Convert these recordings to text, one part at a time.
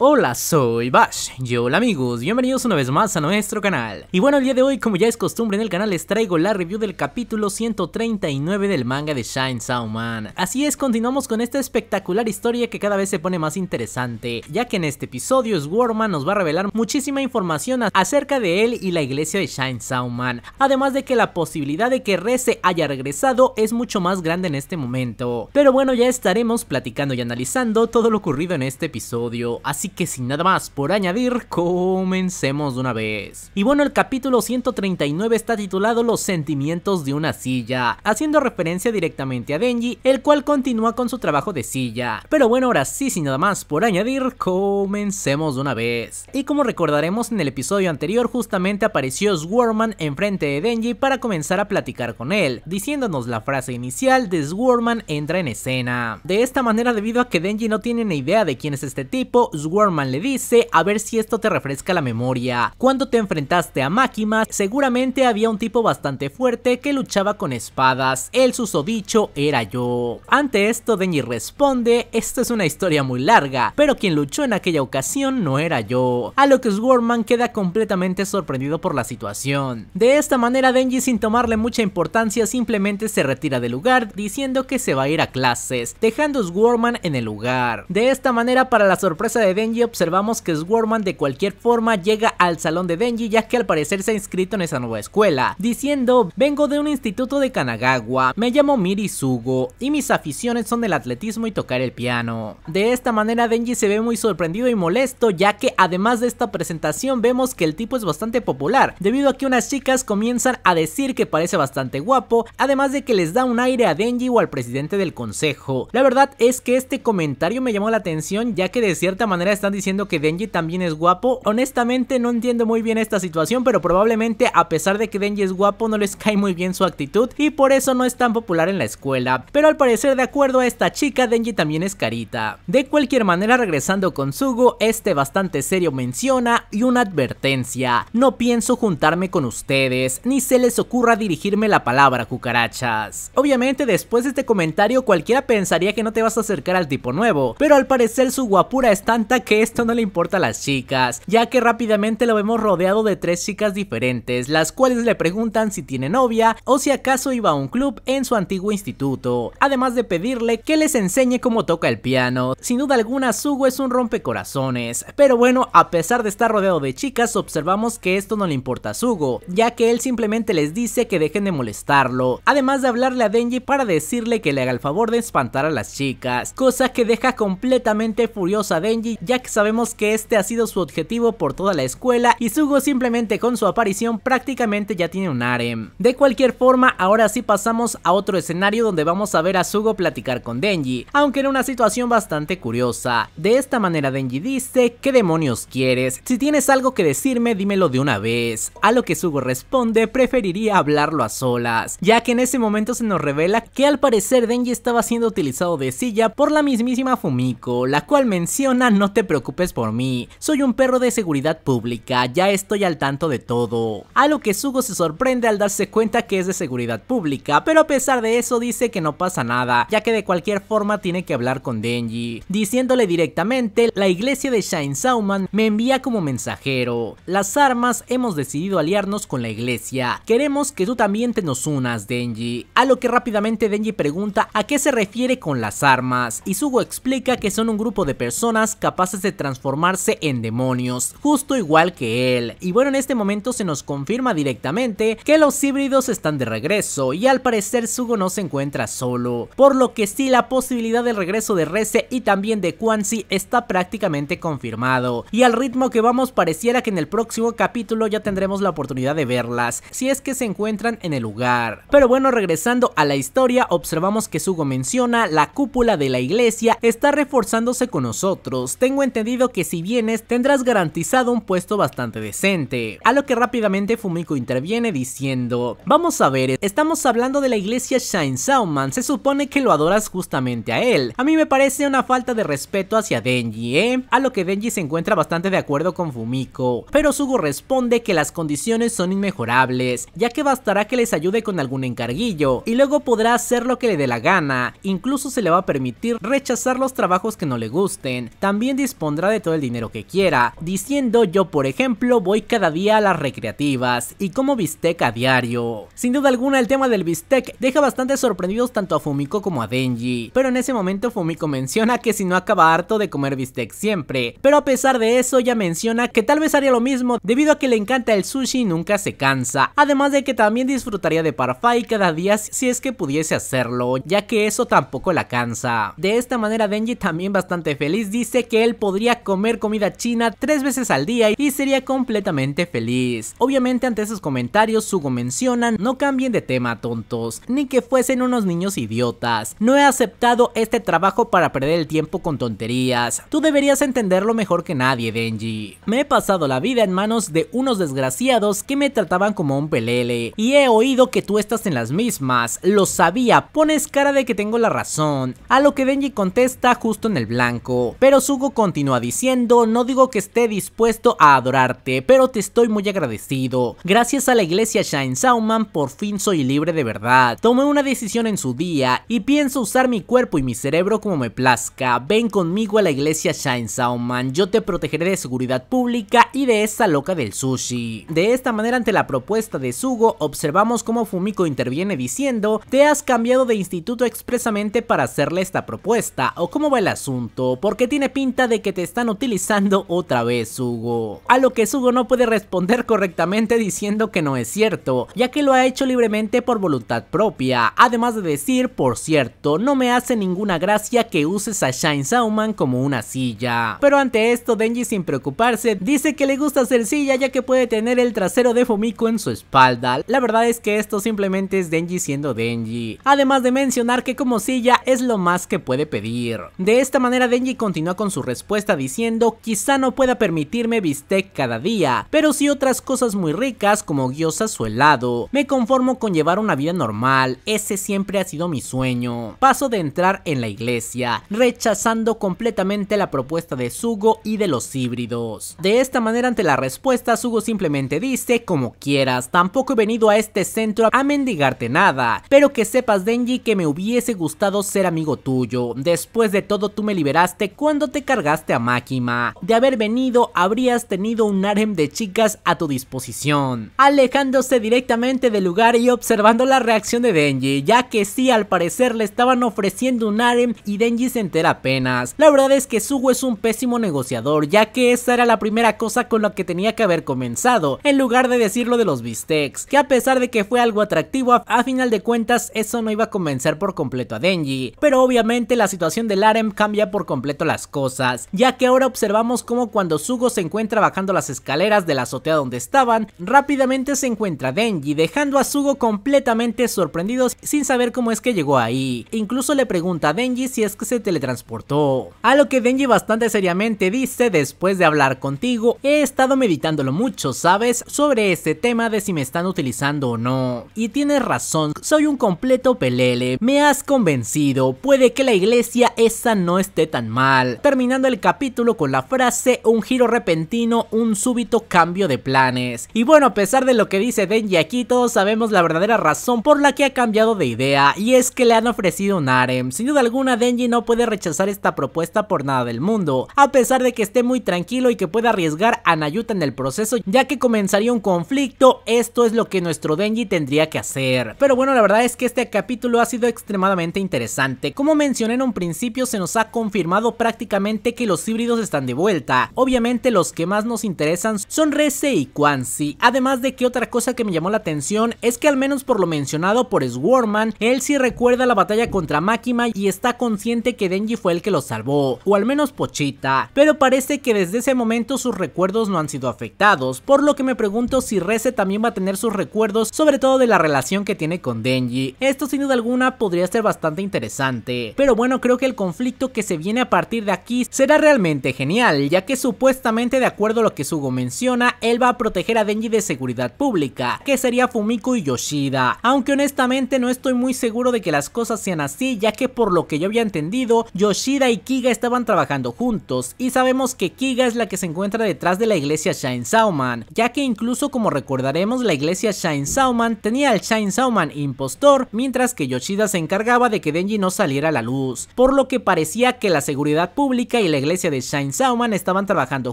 Hola, soy Bash. Yo, hola amigos, bienvenidos una vez más a nuestro canal. Y bueno, el día de hoy, como ya es costumbre en el canal, les traigo la review del capítulo 139 del manga de Shine Sound Man. Así es, continuamos con esta espectacular historia que cada vez se pone más interesante, ya que en este episodio Swarman nos va a revelar muchísima información acerca de él y la iglesia de Shine Sound Man, además de que la posibilidad de que Reze haya regresado es mucho más grande en este momento. Pero bueno, ya estaremos platicando y analizando todo lo ocurrido en este episodio, así que sin nada más por añadir, comencemos de una vez. Y bueno, el capítulo 139 está titulado Los sentimientos de una silla, haciendo referencia directamente a Denji, el cual continúa con su trabajo de silla. Pero bueno, ahora sí, sin nada más por añadir, comencemos de una vez. Y como recordaremos en el episodio anterior, justamente apareció Swarman enfrente de Denji para comenzar a platicar con él, diciéndonos la frase inicial de Swarman entra en escena. De esta manera, debido a que Denji no tiene ni idea de quién es este tipo, Swarman Warman le dice a ver si esto te refresca la memoria. Cuando te enfrentaste a Makima, seguramente había un tipo bastante fuerte que luchaba con espadas, el susodicho era yo. Ante esto Denji responde, esto es una historia muy larga, pero quien luchó en aquella ocasión no era yo. A lo que Swarman queda completamente sorprendido por la situación. De esta manera Denji sin tomarle mucha importancia simplemente se retira del lugar diciendo que se va a ir a clases, dejando a Swarman en el lugar. De esta manera para la sorpresa de Denji observamos que Swarman de cualquier forma llega al salón de Denji ya que al parecer se ha inscrito en esa nueva escuela, diciendo vengo de un instituto de Kanagawa, me llamo Miri Sugo y mis aficiones son el atletismo y tocar el piano. De esta manera Denji se ve muy sorprendido y molesto ya que además de esta presentación vemos que el tipo es bastante popular debido a que unas chicas comienzan a decir que parece bastante guapo además de que les da un aire a Denji o al presidente del consejo. La verdad es que este comentario me llamó la atención ya que de cierta manera están diciendo que Denji también es guapo. Honestamente no entiendo muy bien esta situación, pero probablemente a pesar de que Denji es guapo no les cae muy bien su actitud y por eso no es tan popular en la escuela. Pero al parecer de acuerdo a esta chica, Denji también es carita. De cualquier manera, regresando con Sugo, este bastante serio menciona y una advertencia. No pienso juntarme con ustedes, ni se les ocurra dirigirme la palabra cucarachas. Obviamente después de este comentario cualquiera pensaría que no te vas a acercar al tipo nuevo, pero al parecer su guapura es tanta que esto no le importa a las chicas, ya que rápidamente lo vemos rodeado de tres chicas diferentes, las cuales le preguntan si tiene novia o si acaso iba a un club en su antiguo instituto, además de pedirle que les enseñe cómo toca el piano. Sin duda alguna, Sugo es un rompecorazones, pero bueno, a pesar de estar rodeado de chicas, observamos que esto no le importa a Sugo, ya que él simplemente les dice que dejen de molestarlo, además de hablarle a Denji para decirle que le haga el favor de espantar a las chicas, cosa que deja completamente furiosa a Denji ya sabemos que este ha sido su objetivo por toda la escuela y Sugo simplemente con su aparición prácticamente ya tiene un harem. De cualquier forma, ahora sí pasamos a otro escenario donde vamos a ver a Sugo platicar con Denji, aunque en una situación bastante curiosa. De esta manera Denji dice, ¿qué demonios quieres? Si tienes algo que decirme, dímelo de una vez. A lo que Sugo responde, preferiría hablarlo a solas, ya que en ese momento se nos revela que al parecer Denji estaba siendo utilizado de silla por la mismísima Fumiko, la cual menciona no te te preocupes por mí, soy un perro de seguridad pública, ya estoy al tanto de todo. A lo que Sugo se sorprende al darse cuenta que es de seguridad pública, pero a pesar de eso dice que no pasa nada, ya que de cualquier forma tiene que hablar con Denji, diciéndole directamente, la iglesia de Shine Sauman me envía como mensajero, las armas hemos decidido aliarnos con la iglesia, queremos que tú también te nos unas Denji, a lo que rápidamente Denji pregunta a qué se refiere con las armas, y Sugo explica que son un grupo de personas capaces de transformarse en demonios, justo igual que él. Y bueno, en este momento se nos confirma directamente que los híbridos están de regreso y al parecer Sugo no se encuentra solo, por lo que sí la posibilidad del regreso de Reze y también de Quanzi está prácticamente confirmado. Y al ritmo que vamos pareciera que en el próximo capítulo ya tendremos la oportunidad de verlas, si es que se encuentran en el lugar. Pero bueno, regresando a la historia, observamos que Sugo menciona la cúpula de la iglesia está reforzándose con nosotros. Tengo entendido que si vienes tendrás garantizado un puesto bastante decente. A lo que rápidamente Fumiko interviene diciendo, vamos a ver, estamos hablando de la iglesia Shine Sauman, se supone que lo adoras justamente a él. A mí me parece una falta de respeto hacia Denji, ¿eh? A lo que Denji se encuentra bastante de acuerdo con Fumiko, pero Sugo responde que las condiciones son inmejorables, ya que bastará que les ayude con algún encarguillo, y luego podrá hacer lo que le dé la gana, incluso se le va a permitir rechazar los trabajos que no le gusten. También dice dispondrá de todo el dinero que quiera, diciendo yo por ejemplo voy cada día a las recreativas y como bistec a diario. Sin duda alguna el tema del bistec deja bastante sorprendidos tanto a Fumiko como a Denji, pero en ese momento Fumiko menciona que si no acaba harto de comer bistec siempre, pero a pesar de eso ya menciona que tal vez haría lo mismo debido a que le encanta el sushi y nunca se cansa, además de que también disfrutaría de parfait cada día si es que pudiese hacerlo, ya que eso tampoco la cansa. De esta manera Denji también bastante feliz dice que él podría comer comida china tres veces al día y sería completamente feliz. Obviamente ante esos comentarios Sugo mencionan, no cambien de tema tontos, ni que fuesen unos niños idiotas. No he aceptado este trabajo para perder el tiempo con tonterías. Tú deberías entenderlo mejor que nadie, Denji. Me he pasado la vida en manos de unos desgraciados que me trataban como un pelele y he oído que tú estás en las mismas. Lo sabía, pones cara de que tengo la razón. A lo que Denji contesta justo en el blanco, pero Sugo con continúa diciendo, no digo que esté dispuesto a adorarte, pero te estoy muy agradecido. Gracias a la iglesia Shine Sauman por fin soy libre de verdad. Tomé una decisión en su día y pienso usar mi cuerpo y mi cerebro como me plazca. Ven conmigo a la iglesia Shine Sauman, yo te protegeré de seguridad pública y de esa loca del sushi. De esta manera ante la propuesta de Sugo observamos cómo Fumiko interviene diciendo, te has cambiado de instituto expresamente para hacerle esta propuesta o cómo va el asunto, porque tiene pinta de que te están utilizando otra vez Hugo. A lo que Hugo no puede responder correctamente diciendo que no es cierto, ya que lo ha hecho libremente por voluntad propia, además de decir, por cierto, no me hace ninguna gracia que uses a Shine Sauman como una silla. Pero ante esto Denji sin preocuparse dice que le gusta ser silla ya que puede tener el trasero de Fumiko en su espalda, la verdad es que esto simplemente es Denji siendo Denji, además de mencionar que como silla es lo más que puede pedir. De esta manera Denji continúa con su respuesta diciendo quizá no pueda permitirme bistec cada día, pero sí otras cosas muy ricas como a su helado. Me conformo con llevar una vida normal, ese siempre ha sido mi sueño. Paso de entrar en la iglesia, rechazando completamente la propuesta de Sugo y de los híbridos. De esta manera ante la respuesta Sugo simplemente dice como quieras, tampoco he venido a este centro a mendigarte nada, pero que sepas Denji que me hubiese gustado ser amigo tuyo, después de todo tú me liberaste cuando te cargaste a Makima De haber venido, habrías tenido un harem de chicas a tu disposición. Alejándose directamente del lugar y observando la reacción de Denji, ya que sí, al parecer le estaban ofreciendo un harem y Denji se entera apenas. La verdad es que Sugo es un pésimo negociador, ya que esa era la primera cosa con la que tenía que haber comenzado, en lugar de decirlo de los bistecs, que a pesar de que fue algo atractivo, a final de cuentas eso no iba a convencer por completo a Denji. Pero obviamente la situación del harem cambia por completo las cosas ya que ahora observamos cómo cuando Sugo se encuentra bajando las escaleras de la azotea donde estaban, rápidamente se encuentra Denji, dejando a Sugo completamente sorprendido sin saber cómo es que llegó ahí. Incluso le pregunta a Denji si es que se teletransportó. A lo que Denji bastante seriamente dice, después de hablar contigo, he estado meditándolo mucho, ¿sabes? Sobre este tema de si me están utilizando o no. Y tienes razón, soy un completo pelele, me has convencido, puede que la iglesia esa no esté tan mal. Terminando el capítulo con la frase un giro repentino, un súbito cambio de planes. Y bueno, a pesar de lo que dice Denji aquí, todos sabemos la verdadera razón por la que ha cambiado de idea, y es que le han ofrecido un harem. Sin duda alguna, Denji no puede rechazar esta propuesta por nada del mundo, a pesar de que esté muy tranquilo y que pueda arriesgar a Nayuta en el proceso, ya que comenzaría un conflicto, esto es lo que nuestro Denji tendría que hacer. Pero bueno, la verdad es que este capítulo ha sido extremadamente interesante. Como mencioné en un principio, se nos ha confirmado prácticamente que los híbridos están de vuelta. Obviamente los que más nos interesan son Rese y Quansi. Además de que otra cosa que me llamó la atención es que al menos por lo mencionado por Swarman, él sí recuerda la batalla contra Makima y está consciente que Denji fue el que lo salvó, o al menos Pochita, pero parece que desde ese momento sus recuerdos no han sido afectados, por lo que me pregunto si Reze también va a tener sus recuerdos, sobre todo de la relación que tiene con Denji. Esto sin duda alguna podría ser bastante interesante, pero bueno creo que el conflicto que se viene a partir de aquí será será realmente genial, ya que supuestamente de acuerdo a lo que Sugo menciona, él va a proteger a Denji de seguridad pública, que sería Fumiko y Yoshida, aunque honestamente no estoy muy seguro de que las cosas sean así, ya que por lo que yo había entendido, Yoshida y Kiga estaban trabajando juntos, y sabemos que Kiga es la que se encuentra detrás de la iglesia Shine Sauman, ya que incluso como recordaremos la iglesia Shine Sauman tenía al Shine Sauman impostor, mientras que Yoshida se encargaba de que Denji no saliera a la luz, por lo que parecía que la seguridad pública y la iglesia de Shine Sauman estaban trabajando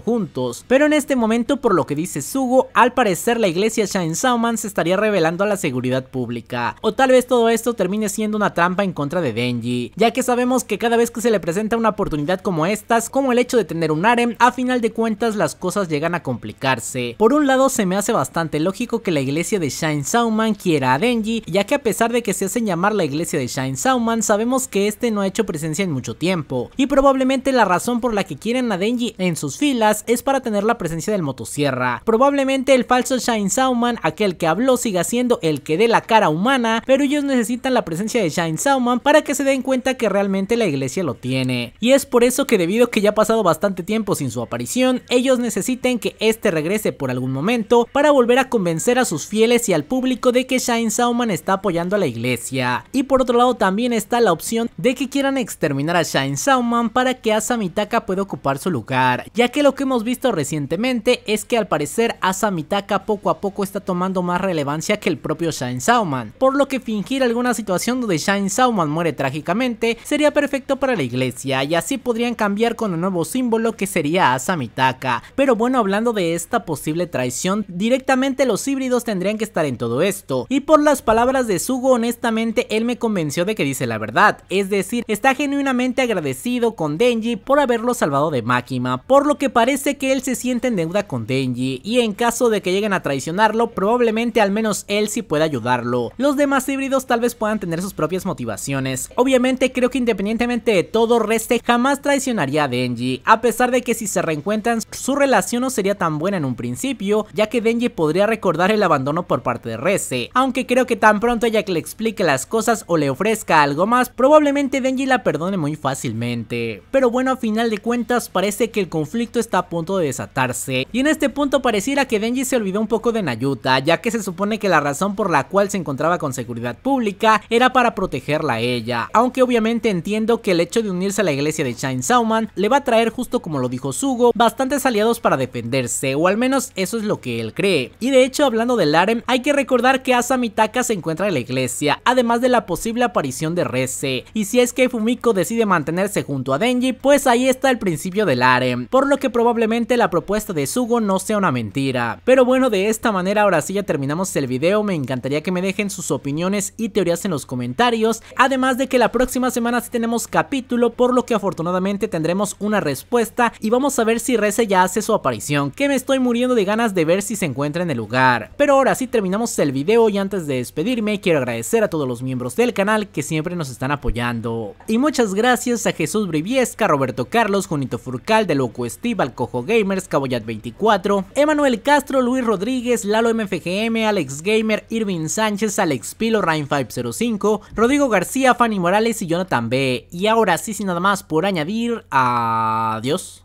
juntos, pero en este momento por lo que dice Sugo, al parecer la iglesia Shine Sauman se estaría revelando a la seguridad pública, o tal vez todo esto termine siendo una trampa en contra de Denji, ya que sabemos que cada vez que se le presenta una oportunidad como estas, como el hecho de tener un harem, a final de cuentas las cosas llegan a complicarse. Por un lado se me hace bastante lógico que la iglesia de Shine Sauman quiera a Denji, ya que a pesar de que se hacen llamar la iglesia de Shine Sauman, sabemos que este no ha hecho presencia en mucho tiempo, y probablemente la razón por la que quieren a Denji en sus filas es para tener la presencia del motosierra. Probablemente el falso Shine Sauman, aquel que habló, siga siendo el que dé la cara humana, pero ellos necesitan la presencia de Shine Sauman para que se den cuenta que realmente la iglesia lo tiene. Y es por eso que debido a que ya ha pasado bastante tiempo sin su aparición, ellos necesiten que este regrese por algún momento para volver a convencer a sus fieles y al público de que Shine Sauman está apoyando a la iglesia. Y por otro lado también está la opción de que quieran exterminar a Shine Sauman para que mitad puede ocupar su lugar, ya que lo que hemos visto recientemente es que al parecer Asamitaka poco a poco está tomando más relevancia que el propio Shine Sauman, por lo que fingir alguna situación donde Shine Sauman muere trágicamente sería perfecto para la iglesia y así podrían cambiar con un nuevo símbolo que sería Asamitaka, pero bueno hablando de esta posible traición, directamente los híbridos tendrían que estar en todo esto, y por las palabras de Sugo honestamente él me convenció de que dice la verdad, es decir, está genuinamente agradecido con Denji por haberlo salvado de Makima, por lo que parece que él se siente en deuda con Denji y en caso de que lleguen a traicionarlo, probablemente al menos él sí pueda ayudarlo. Los demás híbridos tal vez puedan tener sus propias motivaciones. Obviamente creo que independientemente de todo, Reste jamás traicionaría a Denji, a pesar de que si se reencuentran su relación no sería tan buena en un principio, ya que Denji podría recordar el abandono por parte de Reste, aunque creo que tan pronto ella que le explique las cosas o le ofrezca algo más, probablemente Denji la perdone muy fácilmente. Pero bueno, a fin de cuentas parece que el conflicto está a punto de desatarse. Y en este punto pareciera que Denji se olvidó un poco de Nayuta, ya que se supone que la razón por la cual se encontraba con seguridad pública era para protegerla a ella. Aunque obviamente entiendo que el hecho de unirse a la iglesia de Shine Sauman le va a traer, justo como lo dijo Sugo, bastantes aliados para defenderse, o al menos eso es lo que él cree. Y de hecho, hablando del harem, hay que recordar que Asami Taka se encuentra en la iglesia, además de la posible aparición de Reze. Y si es que Fumiko decide mantenerse junto a Denji, pues ahí está el principio del harem, por lo que probablemente la propuesta de Sugo no sea una mentira. Pero bueno, de esta manera ahora sí ya terminamos el video, me encantaría que me dejen sus opiniones y teorías en los comentarios, además de que la próxima semana sí tenemos capítulo, por lo que afortunadamente tendremos una respuesta y vamos a ver si Reze ya hace su aparición, que me estoy muriendo de ganas de ver si se encuentra en el lugar. Pero ahora sí terminamos el video y antes de despedirme quiero agradecer a todos los miembros del canal que siempre nos están apoyando. Y muchas gracias a Jesús Briviesca, Roberto Carlos, Junito Furcal, De Loco Steve, Alcojo Gamers, Caboyat 24, Emanuel Castro, Luis Rodríguez, Lalo MFGM, Alex Gamer, Irving Sánchez, Alex Pilo, Ryan 505, Rodrigo García, Fanny Morales y Jonathan B. Y ahora sí, sin nada más por añadir, adiós.